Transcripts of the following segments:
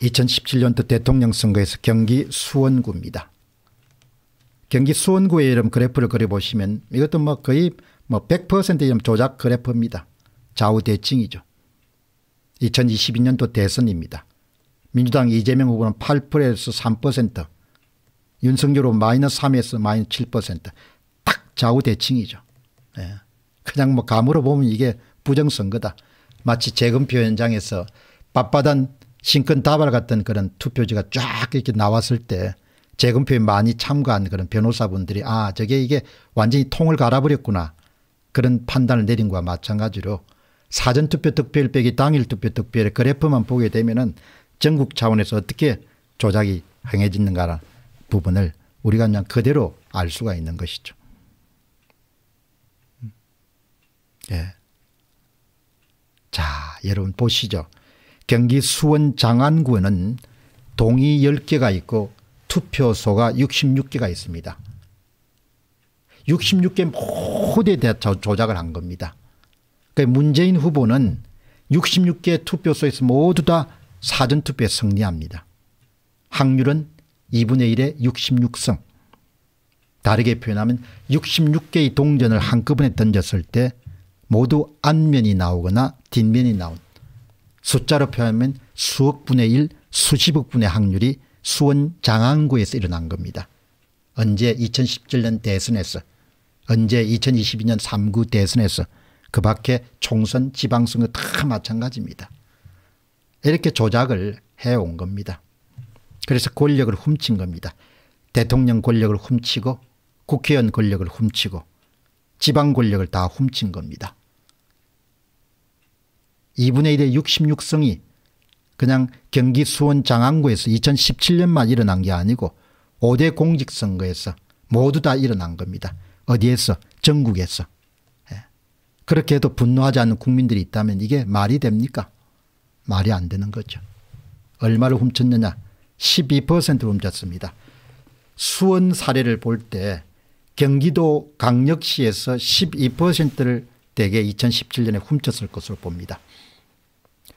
2017년도 대통령 선거에서 경기 수원구입니다. 경기 수원구의 이름 그래프를 그려보시면 이것도 뭐 거의 뭐100%이 조작 그래프입니다. 좌우 대칭이죠. 2022년도 대선입니다. 민주당 이재명 후보는 8%에서 3%, 윤석열 후보 마이너스 3에서 마이너스 7%, 딱 좌우 대칭이죠. 예. 그냥 뭐 감으로 보면 이게 부정선거다. 마치 재검표 현장에서 밥바단 신권 다발 같은 그런 투표지가 쫙 이렇게 나왔을 때 재검표에 많이 참가한 그런 변호사분들이 아 저게 이게 완전히 통을 갈아버렸구나 그런 판단을 내린 것과 마찬가지로 사전투표 득표율 빼기 당일 투표 득표율의 그래프만 보게 되면은 전국 차원에서 어떻게 조작이 행해지는가라는 부분을 우리가 그냥 그대로 알 수가 있는 것이죠. 음. 예. 자, 여러분 보시죠. 경기 수원 장안구는 에 동이 10개가 있고 투표소가 66개가 있습니다. 66개 모두 다 조작을 한 겁니다. 그 문재인 후보는 66개 투표소에서 모두 다 사전투표에 승리합니다. 확률은 2분의 1에 66승. 다르게 표현하면 66개의 동전을 한꺼번에 던졌을 때 모두 안면이 나오거나 뒷면이 나온 숫자로 표현하면 수억 분의 일, 수십억 분의 확률이 수원 장안구에서 일어난 겁니다. 언제 2017년 대선에서 언제 2022년 3구 대선에서 그 밖에 총선 지방선거 다 마찬가지입니다. 이렇게 조작을 해온 겁니다. 그래서 권력을 훔친 겁니다. 대통령 권력을 훔치고 국회의원 권력을 훔치고 지방 권력을 다 훔친 겁니다. 2분의 1의 66성이 그냥 경기 수원 장안구에서 2017년만 일어난 게 아니고 5대 공직선거에서 모두 다 일어난 겁니다. 어디에서? 전국에서. 예. 그렇게 해도 분노하지 않는 국민들이 있다면 이게 말이 됩니까? 말이 안 되는 거죠. 얼마를 훔쳤느냐? 12%를 훔쳤습니다. 수원 사례를 볼 때 경기도 강력시에서 12%를 대개 2017년에 훔쳤을 것으로 봅니다.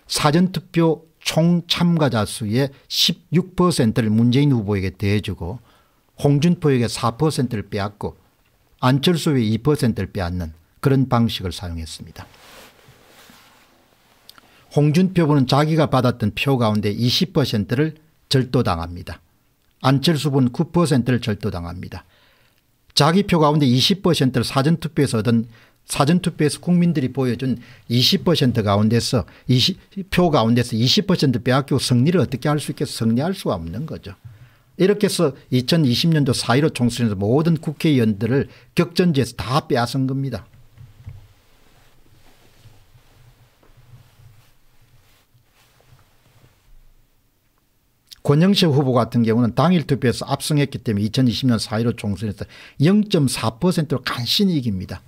사전투표 총 참가자 수의 16%를 문재인 후보에게 대주고 홍준표에게 4%를 빼앗고 안철수의 2%를 빼앗는 그런 방식을 사용했습니다. 홍준표 분은 자기가 받았던 표 가운데 20%를 절도당합니다. 안철수 분 9%를 절도당합니다. 자기 표 가운데 20%를 사전투표에서 얻은 사전투표에서 국민들이 보여준 20% 가운데서 20, 표 가운데서 20% 빼앗기고 승리를 어떻게 할 수 있겠어 승리할 수가 없는 거죠. 이렇게 해서 2020년도 4.15 총선에서 모든 국회의원들을 격전지에서 다 빼앗은 겁니다. 권영식 후보 같은 경우는 당일 투표에서 압승했기 때문에 2020년 4.15 총선에서 0.4%로 간신히 이깁니다.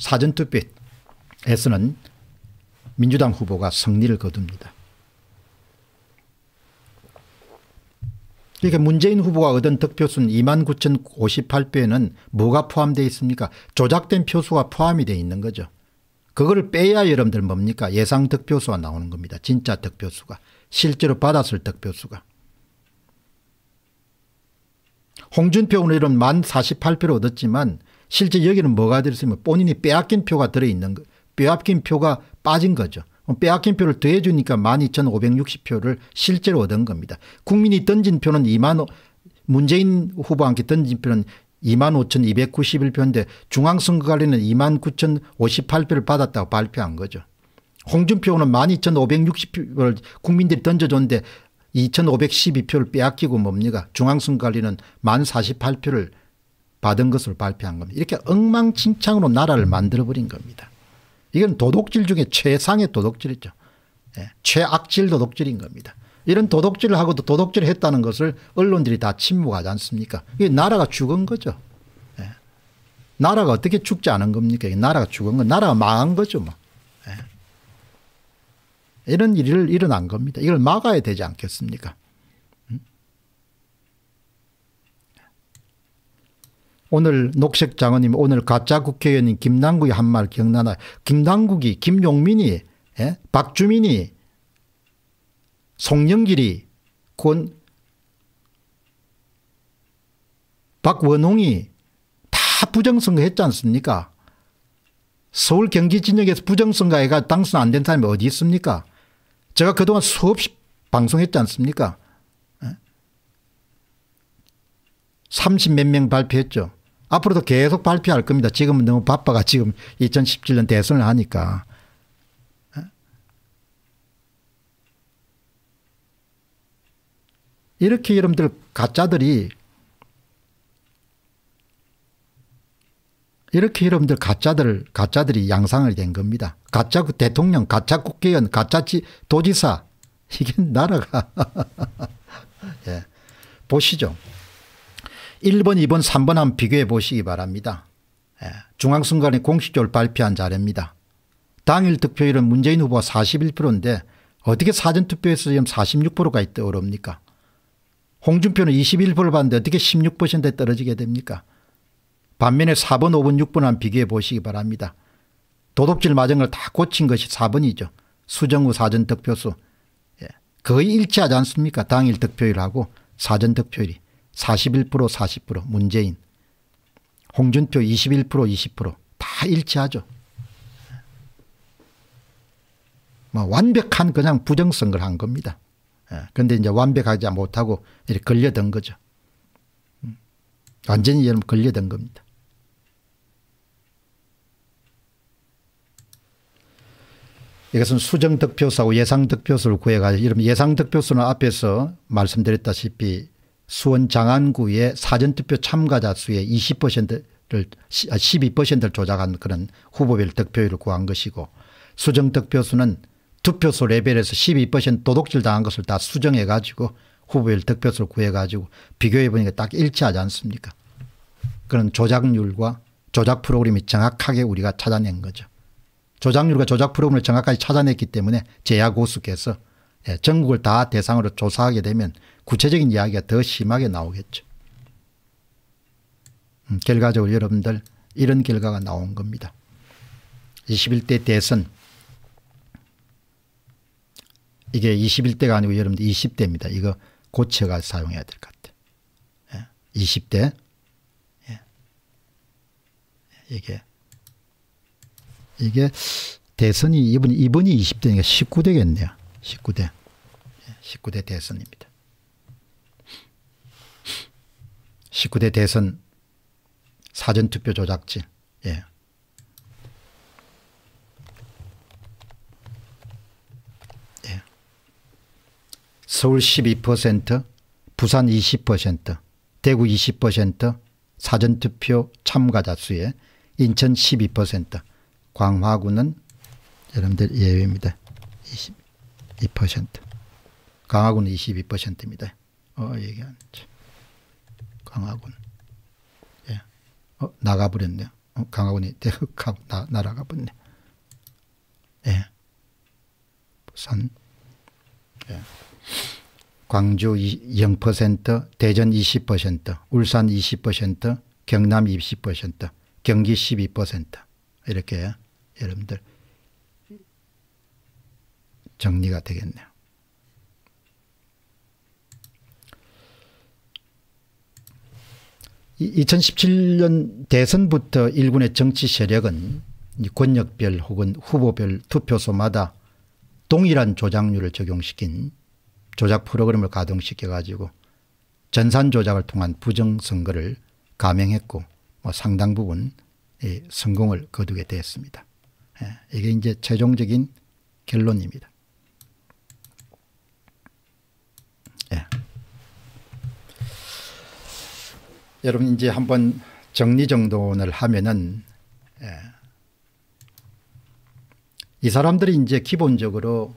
사전투표에서는 민주당 후보가 승리를 거둡니다. 그러니까 문재인 후보가 얻은 득표수는 29,058표에는 뭐가 포함되어 있습니까? 조작된 표수가 포함이 되어 있는 거죠. 그거를 빼야 여러분들 뭡니까? 예상 득표수가 나오는 겁니다. 진짜 득표수가. 실제로 받았을 득표수가. 홍준표 의원은 만 48표를 얻었지만 실제 여기는 뭐가 들어있으면 본인이 빼앗긴 표가 들어있는 거 빼앗긴 표가 빠진 거죠. 빼앗긴 표를 더해주니까 12,560표를 실제로 얻은 겁니다. 국민이 던진 표는 2만 문재인 후보한테 던진 표는 25,291표인데 만 중앙선거관리는 29,058표를 받았다고 발표한 거죠. 홍준표는 12,560표를 국민들이 던져줬는데 2,512표를 빼앗기고 뭡니까 중앙선관리는 거 1,048표를 받은 것을 발표한 겁니다. 이렇게 엉망진창으로 나라를 음. 만들어버린 겁니다. 이건 도덕질 중에 최상의 도덕질이죠. 예. 최악질 도덕질인 겁니다. 이런 도덕질을 하고도 도덕질 을 했다는 것을 언론들이 다 침묵하지 않습니까? 이 나라가 죽은 거죠. 예. 나라가 어떻게 죽지 않은 겁니까? 이게 나라가 죽은 거, 나라가 망한 거죠, 뭐. 예. 이런 일을 일어난 겁니다. 이걸 막아야 되지 않겠습니까? 오늘 녹색 장관님 오늘 가짜 국회의원인 김남국이 한 말 기억나나 김남국이 김용민이 예? 박주민이 송영길이 권 박원홍이 다 부정선거 했지 않습니까 서울 경기 진영에서 부정선거해가 당선 안 된 사람이 어디 있습니까 제가 그동안 수없이 방송했지 않습니까 30몇명 예? 발표했죠 앞으로도 계속 발표할 겁니다. 지금은 너무 바빠가 지금 2017년 대선을 하니까. 이렇게 여러분들 가짜들이 이렇게 여러분들 가짜들 가짜들이 양상을 된 겁니다. 가짜 대통령, 가짜 국회의원, 가짜 도지사 이게 나라가 예. 보시죠. 1번, 2번, 3번 한번 비교해 보시기 바랍니다. 예, 중앙선관위 공식적으로 발표한 자료입니다. 당일 득표율은 문재인 후보가 41%인데 어떻게 사전투표에서 지금 46%가 떠오릅니까? 홍준표는 21%를 받는데 어떻게 16%에 떨어지게 됩니까? 반면에 4번, 5번, 6번 한 비교해 보시기 바랍니다. 도둑질 맞은 걸다 고친 것이 4번이죠. 수정 후 사전 득표수. 예, 거의 일치하지 않습니까? 당일 득표율하고 사전 득표율이. 41% 40% 문재인 홍준표 21% 20%다 일치하죠. 뭐 완벽한 그냥 부정선거를 한 겁니다. 그런데 예, 이제 완벽하지 못하고 이렇게 걸려든 거죠. 음, 완전히 여러분 걸려든 겁니다. 이것은 수정 득표수하고 예상 득표수를 구해가지고 여러분 예상 득표수는 앞에서 말씀드렸다시피 수원 장안구의 사전투표 참가자 수의 20%를 12%를 아, 조작한 그런 후보별 득표율을 구한 것이고 수정 득표수는 투표소 레벨에서 12% 도둑질 당한 것을 다 수정해 가지고 후보별 득표수를 구해 가지고 비교해 보니까 딱 일치하지 않습니까 그런 조작률과 조작 프로그램이 정확하게 우리가 찾아낸 거죠. 조작률과 조작 프로그램을 정확하게 찾아냈기 때문에 제야고수께서 예, 전국을 다 대상으로 조사하게 되면 구체적인 이야기가 더 심하게 나오겠죠. 음, 결과적으로 여러분들 이런 결과가 나온 겁니다. 21대 대선 이게 21대가 아니고 여러분들 20대입니다. 이거 고쳐가 사용해야 될 것 같아요. 20대 예, 예. 이게 이게 대선이 이번이 20대니까 19대겠네요. 19대 19대 예, 대선입니다. 19대 대선 사전투표 조작질 예. 예. 서울 12% 부산 20% 대구 20% 사전투표 참가자 수에 인천 12% 광화구는 여러분들 예외입니다. 20. 2%. 강화군 22%입니다. 어, 얘기 안 강화군. 예. 어, 나가버렸네요. 어, 강화군이 대흑하고 나, 날아가버렸네. 예. 부산. 예. 광주 0%, 대전 20%, 울산 20%, 경남 20%, 경기 12% 이렇게 여러분들 정리가 되겠네요. 2017년 대선부터 일군의 정치 세력은 권력별 혹은 후보별 투표소마다 동일한 조작률을 적용시킨 조작 프로그램을 가동시켜 가지고 전산 조작을 통한 부정선거를 감행했고 뭐 상당 부분 성공을 거두게 되었습니다. 예, 이게 이제 최종적인 결론입니다. 여러분 이제 한번 정리정돈을 하면은 예. 이 사람들이 이제 기본적으로